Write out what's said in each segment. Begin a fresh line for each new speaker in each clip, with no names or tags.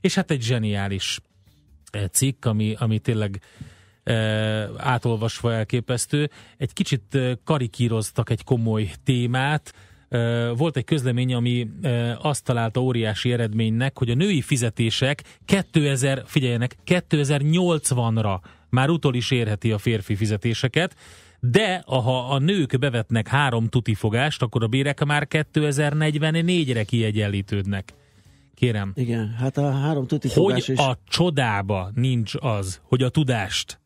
és hát egy zseniális eh, cikk, ami, ami tényleg e, átolvasva elképesztő. Egy kicsit eh, karikíroztak egy komoly témát, volt egy közlemény, ami azt találta óriási eredménynek, hogy a női fizetések 2000, figyeljenek, 2080-ra már utol is érheti a férfi fizetéseket, de ha a nők bevetnek három tutifogást, akkor a bérek már 2044-re kiegyenlítődnek kérem.
Igen, hát a
három tuti Hogy is... a csodába nincs az, hogy a tudást,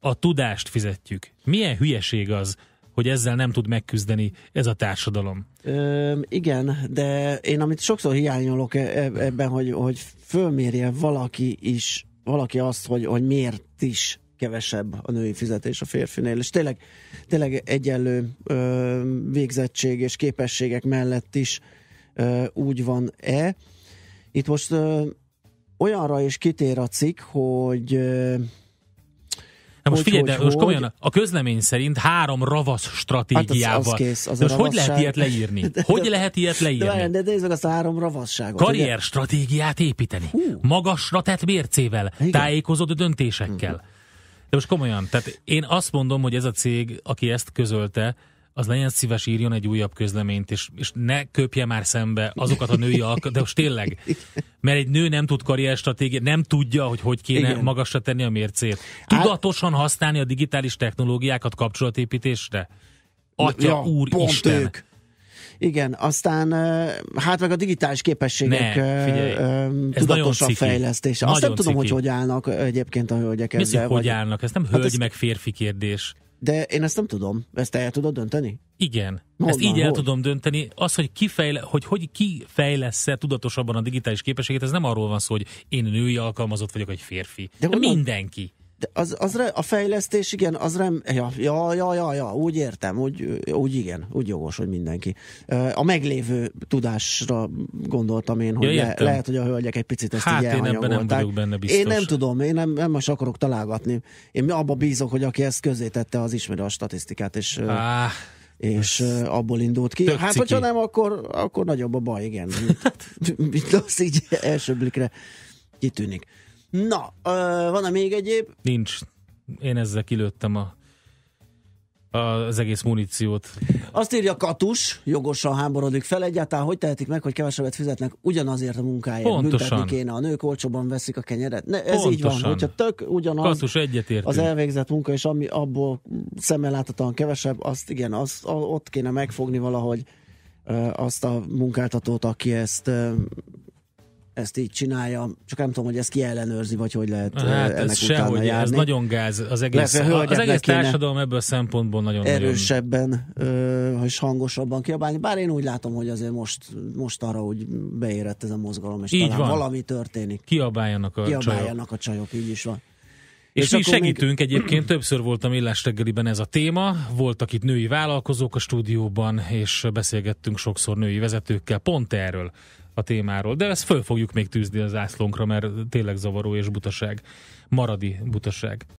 a tudást fizetjük. Milyen hülyeség az, hogy ezzel nem tud megküzdeni ez a társadalom.
Ö, igen, de én amit sokszor hiányolok e, e, ebben, hogy, hogy fölmérje valaki is, valaki azt, hogy, hogy miért is kevesebb a női fizetés a férfinél, és tényleg, tényleg egyenlő ö, végzettség és képességek mellett is ö, úgy van-e. Itt most ö, olyanra is kitér a cikk, hogy ö, Na most hogy, figyelj, hogy, de most komolyan,
a közlemény szerint három ravasz stratégiával. Hát az, az kész, az de most hogy lehet ilyet leírni? hogy lehet ilyet leírni? De,
de, de nézd azt a három ravasságot. Karrier
ugye? stratégiát építeni. Hú. Magasra tett mércével, Igen. tájékozódó döntésekkel. Hú. Mhm. De most komolyan, tehát én azt mondom, hogy ez a cég, aki ezt közölte, az legyen szíves írjon egy újabb közleményt, és, és ne köpje már szembe azokat a női alkat, de most tényleg, mert egy nő nem tud karrierstratégiát, nem tudja, hogy hogy kéne Igen. magasra tenni a mércét. Tudatosan használni a digitális technológiákat kapcsolatépítésre? Atya, ja, úr, Isten! Ők.
Igen, aztán hát meg a digitális képességek ne, figyelj, tudatosabb fejlesztése. Azt nagyon nem tudom, ciki. hogy hogy állnak egyébként a hölgyek ezzel. Mi vagy... hogy
állnak? Ez nem hát hölgy hát ez... meg férfi kérdés.
De én ezt nem tudom. Ezt el tudod dönteni?
Igen. Honnan, ezt így el tudom dönteni. Az, hogy, kifejle, hogy, hogy kifejlesz-e tudatosabban a digitális képességet, ez nem arról van szó, hogy én női alkalmazott vagyok, vagy férfi. De, De mindenki
az, az re, a fejlesztés, igen, az rem... Ja, ja, ja, ja, ja úgy értem, úgy, úgy igen, úgy jogos, hogy mindenki. A meglévő tudásra gondoltam én, hogy ja, le, lehet, hogy a hölgyek egy picit ezt hát így én ebben nem benne biztos. Én nem tudom, én nem, nem most akarok találgatni. Én abba bízok, hogy aki ezt közé tette, az ismeri a statisztikát, és... Ah és Ez abból indult ki. Hát, ciki. hogyha nem, akkor, akkor nagyobb a baj, igen. Mint, mint az így első blikre
kitűnik. Na, van-e még egyéb? Nincs. Én ezzel kilőttem a az egész muníciót. Azt írja Katus,
jogosan háborodik fel, egyáltalán hogy tehetik meg, hogy kevesebbet fizetnek ugyanazért a munkáért. Pontosan. kéne, a nők olcsóban veszik a kenyeret. Ne, ez Pontosan. így van, hogyha tök ugyanaz Katus egyetértünk. az elvégzett munka, és ami abból láthatóan kevesebb, azt igen, az, ott kéne megfogni valahogy azt a munkáltatót, aki ezt ezt így csinálja, csak nem tudom, hogy ezt kiellenőrzi, vagy hogy lehet hát ennek ez utána sehogy, járni. Ez nagyon gáz, az egész, Lehet, az egész társadalom
ebből a szempontból nagyon
Erősebben nagyon... és hangosabban kiabálni, bár én úgy látom, hogy azért most, most arra úgy beérett ez a mozgalom, és így talán van. valami
történik. Kiabáljanak a Kiabáljanak
a csajok. a csajok, így is van.
És, és mi segítünk még... egyébként, többször voltam Illás reggeliben ez a téma, voltak itt női vállalkozók a stúdióban, és beszélgettünk sokszor női vezetőkkel pont erről, a témáról. De ezt föl fogjuk még tűzni az ászlónkra, mert tényleg zavaró és butaság. Maradi butaság.